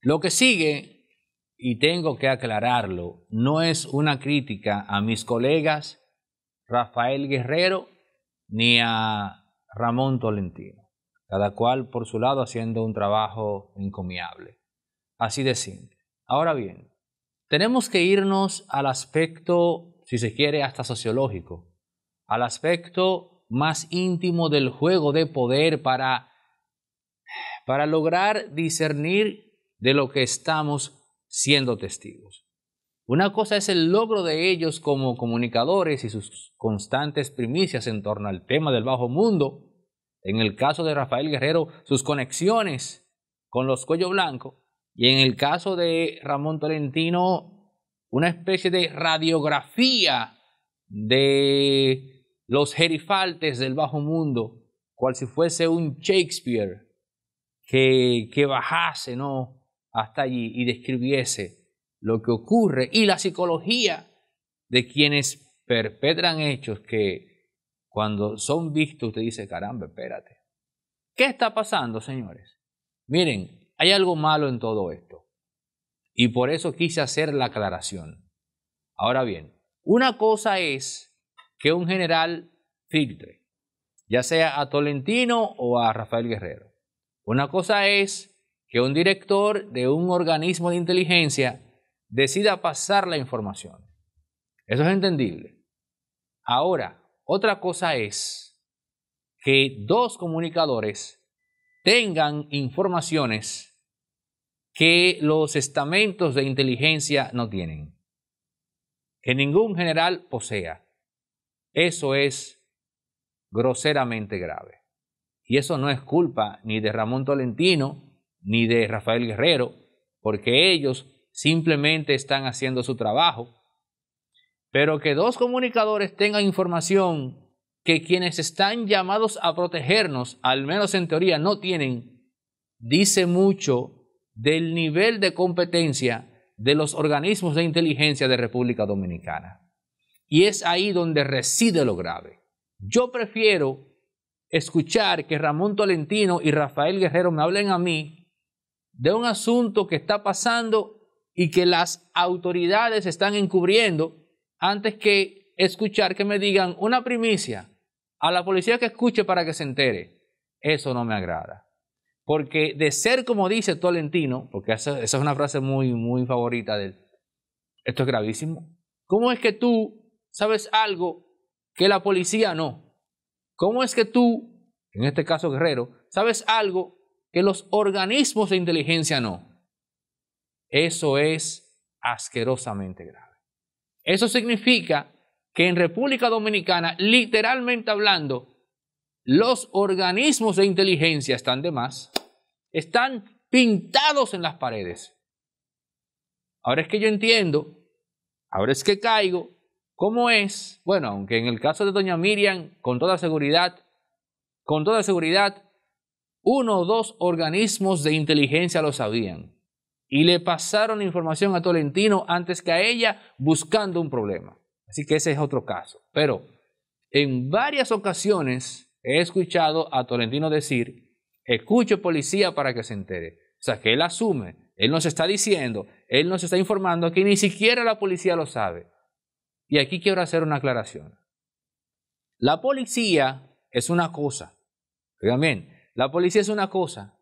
Lo que sigue, y tengo que aclararlo, no es una crítica a mis colegas Rafael Guerrero ni a Ramón Tolentino, cada cual por su lado haciendo un trabajo encomiable. Así de simple. Ahora bien, tenemos que irnos al aspecto, si se quiere, hasta sociológico, al aspecto más íntimo del juego de poder para, para lograr discernir de lo que estamos siendo testigos. Una cosa es el logro de ellos como comunicadores y sus constantes primicias en torno al tema del bajo mundo. En el caso de Rafael Guerrero, sus conexiones con los cuello blanco. Y en el caso de Ramón Tolentino, una especie de radiografía de los gerifaltes del bajo mundo, cual si fuese un Shakespeare que bajase, ¿no? hasta allí y describiese lo que ocurre y la psicología de quienes perpetran hechos que cuando son vistos usted dice, caramba, espérate. ¿Qué está pasando, señores? Miren, hay algo malo en todo esto. Y por eso quise hacer la aclaración. Ahora bien, una cosa es que un general filtre, ya sea a Tolentino o a Rafael Guerrero. Una cosa es que un director de un organismo de inteligencia decida pasar la información. Eso es entendible. Ahora, otra cosa es que dos comunicadores tengan informaciones que los estamentos de inteligencia no tienen, que ningún general posea. Eso es groseramente grave. Y eso no es culpa ni de Ramón Tolentino, ni de Rafael Guerrero, porque ellos simplemente están haciendo su trabajo. Pero que dos comunicadores tengan información que quienes están llamados a protegernos, al menos en teoría, no tienen, dice mucho del nivel de competencia de los organismos de inteligencia de República Dominicana. Y es ahí donde reside lo grave. Yo prefiero escuchar que Ramón Tolentino y Rafael Guerrero me hablen a mí de un asunto que está pasando y que las autoridades están encubriendo antes que escuchar que me digan una primicia a la policía que escuche para que se entere. Eso no me agrada. Porque de ser como dice Tolentino, porque esa, es una frase muy, muy favorita de esto es gravísimo. ¿Cómo es que tú sabes algo que la policía no? ¿Cómo es que tú, en este caso Guerrero, sabes algo que los organismos de inteligencia no. Eso es asquerosamente grave. Eso significa que en República Dominicana, literalmente hablando, los organismos de inteligencia están de más, están pintados en las paredes. Ahora es que yo entiendo, ahora es que caigo, cómo es, bueno, aunque en el caso de doña Miriam, con toda seguridad, con toda seguridad, uno o dos organismos de inteligencia lo sabían y le pasaron información a Tolentino antes que a ella buscando un problema. Así que ese es otro caso. Pero en varias ocasiones he escuchado a Tolentino decir, escucho policía para que se entere. O sea, que él asume, él nos está diciendo, él nos está informando que ni siquiera la policía lo sabe. Y aquí quiero hacer una aclaración. La policía es una cosa. Oigan bien, la policía es una cosa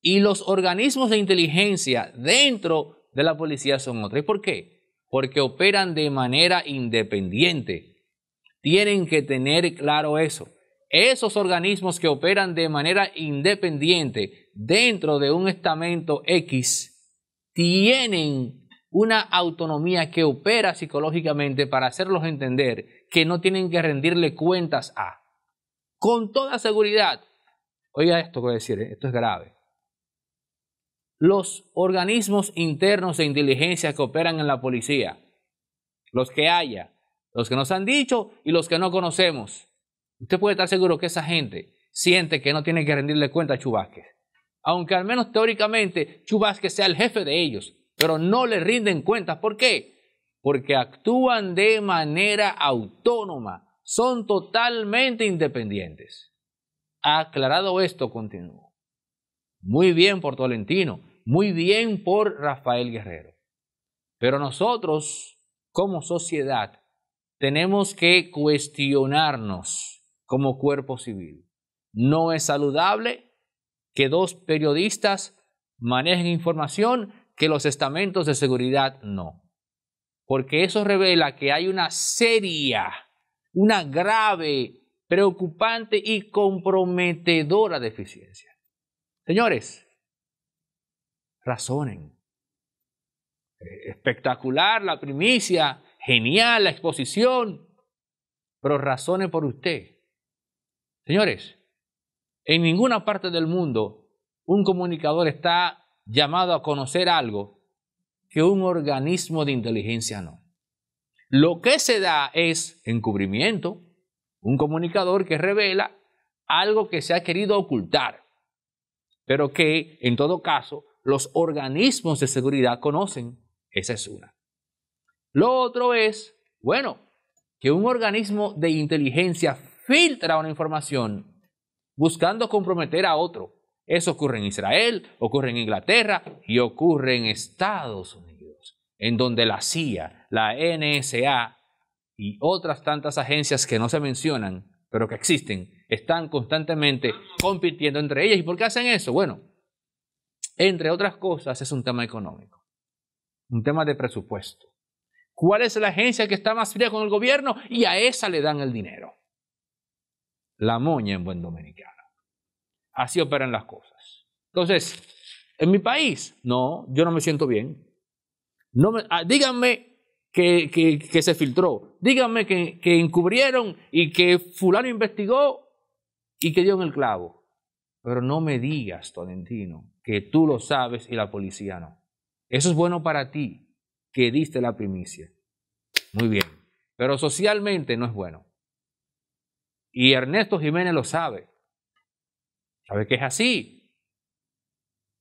y los organismos de inteligencia dentro de la policía son otra. ¿Y por qué? Porque operan de manera independiente. Tienen que tener claro eso. Esos organismos que operan de manera independiente dentro de un estamento X tienen una autonomía que opera psicológicamente para hacerlos entender que no tienen que rendirle cuentas a. Con toda seguridad, Oiga esto que voy a decir, eh, esto es grave. Los organismos internos de inteligencia que operan en la policía, los que haya, los que nos han dicho y los que no conocemos, usted puede estar seguro que esa gente siente que no tiene que rendirle cuenta a Chubásquez. Aunque al menos teóricamente Chubasque sea el jefe de ellos, pero no le rinden cuentas. ¿Por qué? Porque actúan de manera autónoma, son totalmente independientes. Aclarado esto, continuó. Muy bien por Tolentino, muy bien por Rafael Guerrero. Pero nosotros, como sociedad, tenemos que cuestionarnos como cuerpo civil. No es saludable que dos periodistas manejen información que los estamentos de seguridad no. Porque eso revela que hay una seria, una grave preocupante y comprometedora deficiencia. Señores, razonen. Eh, espectacular la primicia, genial la exposición, pero razonen por usted. Señores, en ninguna parte del mundo un comunicador está llamado a conocer algo que un organismo de inteligencia no. Lo que se da es encubrimiento, un comunicador que revela algo que se ha querido ocultar, pero que en todo caso los organismos de seguridad conocen. Esa es una. Lo otro es, bueno, que un organismo de inteligencia filtra una información buscando comprometer a otro. Eso ocurre en Israel, ocurre en Inglaterra y ocurre en Estados Unidos, en donde la CIA, la NSA y otras tantas agencias que no se mencionan, pero que existen, están constantemente compitiendo entre ellas. ¿Y por qué hacen eso? Bueno, entre otras cosas es un tema económico, un tema de presupuesto. ¿Cuál es la agencia que está más fría con el gobierno? Y a esa le dan el dinero. La moña en buen dominicano. Así operan las cosas. Entonces, en mi país, no, yo no me siento bien. No ah, díganme que, se filtró. Díganme que, encubrieron y que fulano investigó y que dio en el clavo. Pero no me digas, Tolentino, que tú lo sabes y la policía no. Eso es bueno para ti, que diste la primicia. Muy bien. Pero socialmente no es bueno. Y Ernesto Jiménez lo sabe. Sabe que es así.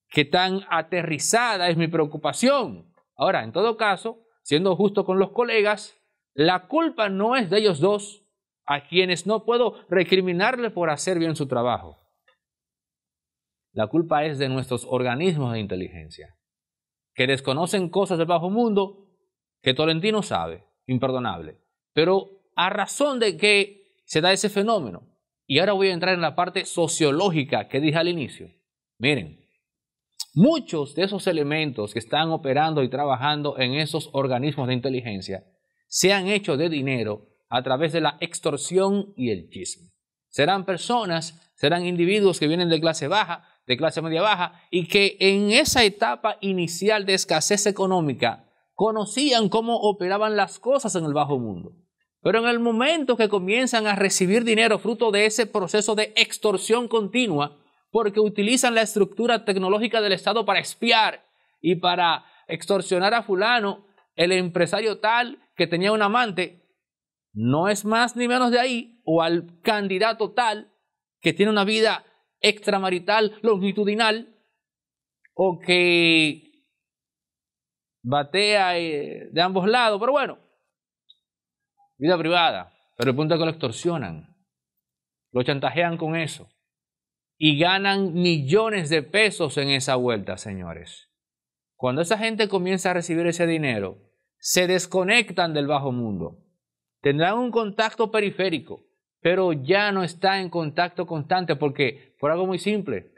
Que tan aterrizada es mi preocupación. Ahora, en todo caso, siendo justo con los colegas, la culpa no es de ellos dos, a quienes no puedo recriminarle por hacer bien su trabajo. La culpa es de nuestros organismos de inteligencia, que desconocen cosas del bajo mundo que Tolentino sabe, imperdonable. Pero a razón de que se da ese fenómeno, y ahora voy a entrar en la parte sociológica que dije al inicio. Miren, Muchos de esos elementos que están operando y trabajando en esos organismos de inteligencia se han hecho de dinero a través de la extorsión y el chisme. Serán personas, serán individuos que vienen de clase baja, de clase media baja, y que en esa etapa inicial de escasez económica conocían cómo operaban las cosas en el bajo mundo. Pero en el momento que comienzan a recibir dinero fruto de ese proceso de extorsión continua, porque utilizan la estructura tecnológica del Estado para espiar y para extorsionar a fulano, el empresario tal que tenía un amante, no es más ni menos de ahí, o al candidato tal que tiene una vida extramarital, longitudinal, o que batea eh, de ambos lados, pero bueno, vida privada, pero el punto es que lo extorsionan, lo chantajean con eso y ganan millones de pesos en esa vuelta, señores. Cuando esa gente comienza a recibir ese dinero, se desconectan del bajo mundo. Tendrán un contacto periférico, pero ya no está en contacto constante porque, por algo muy simple,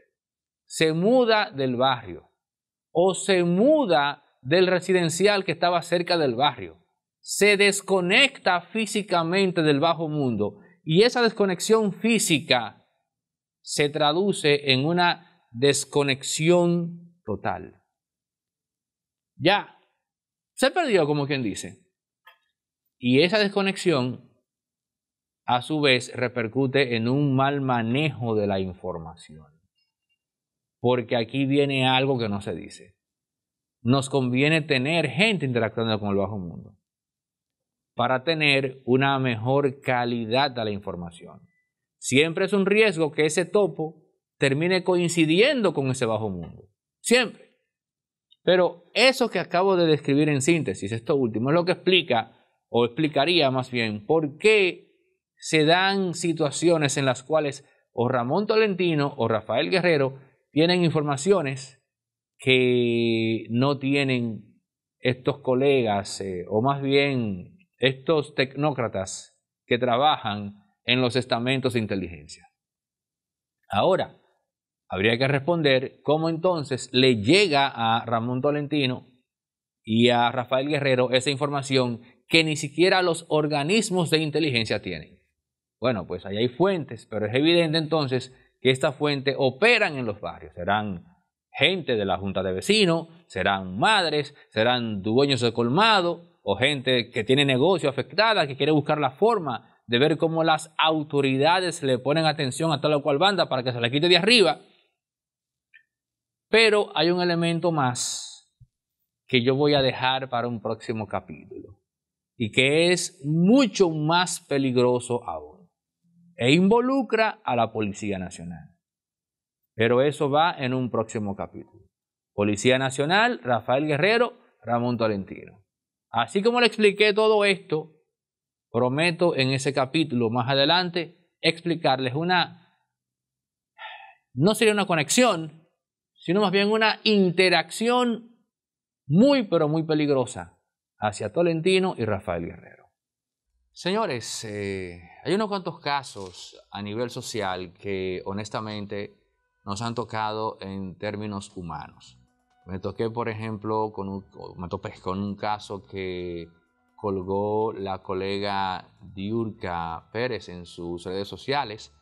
se muda del barrio o se muda del residencial que estaba cerca del barrio. Se desconecta físicamente del bajo mundo y esa desconexión física se traduce en una desconexión total. Ya, se perdió como quien dice. Y esa desconexión a su vez repercute en un mal manejo de la información. Porque aquí viene algo que no se dice. Nos conviene tener gente interactuando con el bajo mundo para tener una mejor calidad de la información. Siempre es un riesgo que ese topo termine coincidiendo con ese bajo mundo. Siempre. Pero eso que acabo de describir en síntesis, esto último, es lo que explica, o explicaría más bien, por qué se dan situaciones en las cuales o Ramón Tolentino o Rafael Guerrero tienen informaciones que no tienen estos colegas, eh, o más bien estos tecnócratas que trabajan en los estamentos de inteligencia. Ahora, habría que responder cómo entonces le llega a Ramón Tolentino y a Rafael Guerrero esa información que ni siquiera los organismos de inteligencia tienen. Bueno, pues ahí hay fuentes, pero es evidente entonces que esta fuente operan en los barrios. Serán gente de la junta de vecinos, serán madres, serán dueños de colmado o gente que tiene negocio afectada, que quiere buscar la forma de ver cómo las autoridades le ponen atención a tal o cual banda para que se la quite de arriba. Pero hay un elemento más que yo voy a dejar para un próximo capítulo y que es mucho más peligroso aún e involucra a la Policía Nacional. Pero eso va en un próximo capítulo. Policía Nacional, Rafael Guerrero, Ramón Tolentino. Así como le expliqué todo esto, Prometo en ese capítulo más adelante explicarles una, no sería una conexión, sino más bien una interacción muy pero muy peligrosa hacia Tolentino y Rafael Guerrero. Señores, eh, hay unos cuantos casos a nivel social que honestamente nos han tocado en términos humanos. Me toqué, por ejemplo, con con un caso que colgó la colega Diurka Pérez en sus redes sociales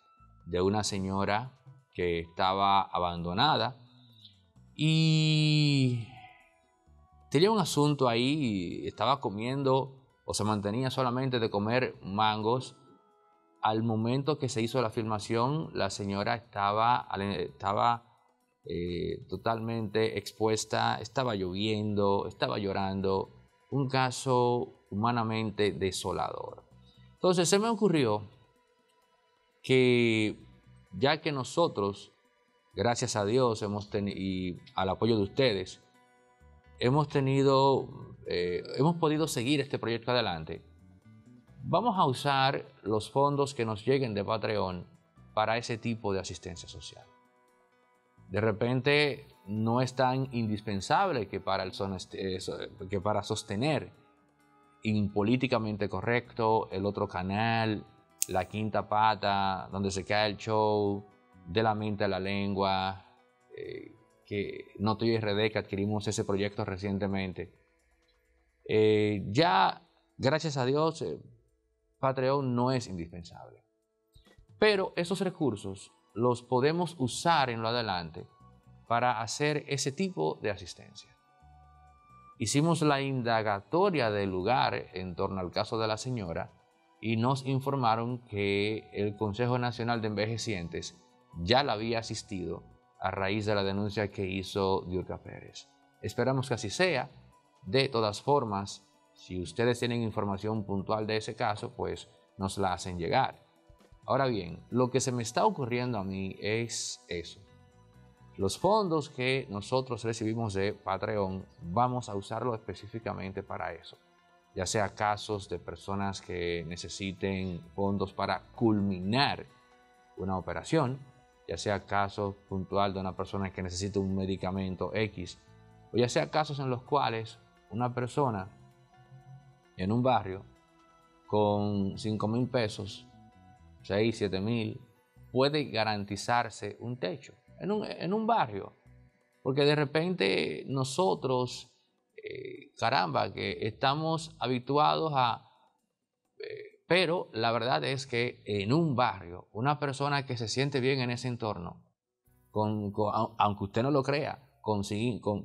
de una señora que estaba abandonada. Y tenía un asunto ahí, estaba comiendo o se mantenía solamente de comer mangos. Al momento que se hizo la filmación, la señora estaba, estaba eh, totalmente expuesta, estaba lloviendo, estaba llorando. Un caso humanamente desolador. Entonces se me ocurrió que ya que nosotros, gracias a Dios hemos y al apoyo de ustedes, hemos tenido, eh, hemos podido seguir este proyecto adelante, vamos a usar los fondos que nos lleguen de Patreon para ese tipo de asistencia social. De repente no es tan indispensable que para, el eh, que para sostener impolíticamente correcto, el otro canal, la quinta pata, donde se cae el show, de la mente a la lengua, eh, que no y RD, que adquirimos ese proyecto recientemente. Eh, ya, gracias a Dios, eh, Patreon no es indispensable. Pero esos recursos los podemos usar en lo adelante para hacer ese tipo de asistencia. Hicimos la indagatoria del lugar en torno al caso de la señora y nos informaron que el Consejo Nacional de Envejecientes ya la había asistido a raíz de la denuncia que hizo Diurca Pérez. Esperamos que así sea. De todas formas, si ustedes tienen información puntual de ese caso, pues nos la hacen llegar. Ahora bien, lo que se me está ocurriendo a mí es eso. Los fondos que nosotros recibimos de Patreon vamos a usarlo específicamente para eso, ya sea casos de personas que necesiten fondos para culminar una operación, ya sea casos puntual de una persona que necesita un medicamento X, o ya sea casos en los cuales una persona en un barrio con 5 mil pesos, 6, 7 mil, puede garantizarse un techo en un, barrio. Porque de repente nosotros, eh, caramba, que estamos habituados a... Eh, pero la verdad es que en un barrio, una persona que se siente bien en ese entorno, con, aunque usted no lo crea, con,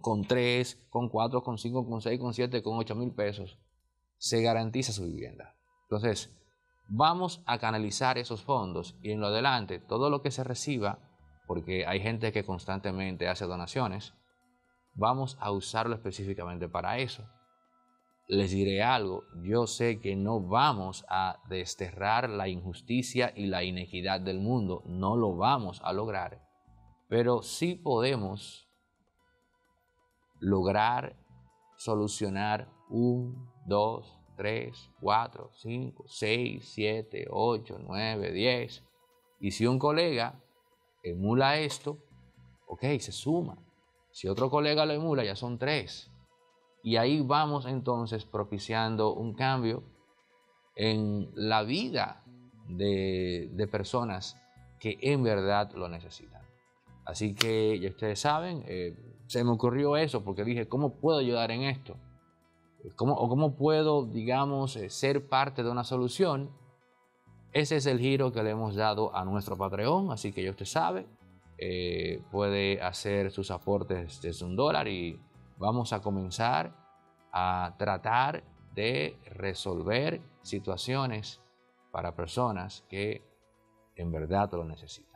con, 3, con 4, con 5, con 6, con 7, con 8 mil pesos, se garantiza su vivienda. Entonces, vamos a canalizar esos fondos y en lo adelante, todo lo que se reciba porque hay gente que constantemente hace donaciones, vamos a usarlo específicamente para eso. Les diré algo, yo sé que no vamos a desterrar la injusticia y la inequidad del mundo, no lo vamos a lograr, pero sí podemos lograr solucionar un, dos, tres, cuatro, cinco, seis, siete, ocho, nueve, diez. Y si un colega emula esto, ok, se suma. Si otro colega lo emula, ya son tres. Y ahí vamos entonces propiciando un cambio en la vida de, personas que en verdad lo necesitan. Así que ya ustedes saben, eh, se me ocurrió eso porque dije, ¿cómo puedo ayudar en esto? ¿Cómo, ¿O cómo puedo, digamos, eh, ser parte de una solución? Ese es el giro que le hemos dado a nuestro Patreon, así que ya usted sabe, eh, puede hacer sus aportes desde un dólar y vamos a comenzar a tratar de resolver situaciones para personas que en verdad lo necesitan.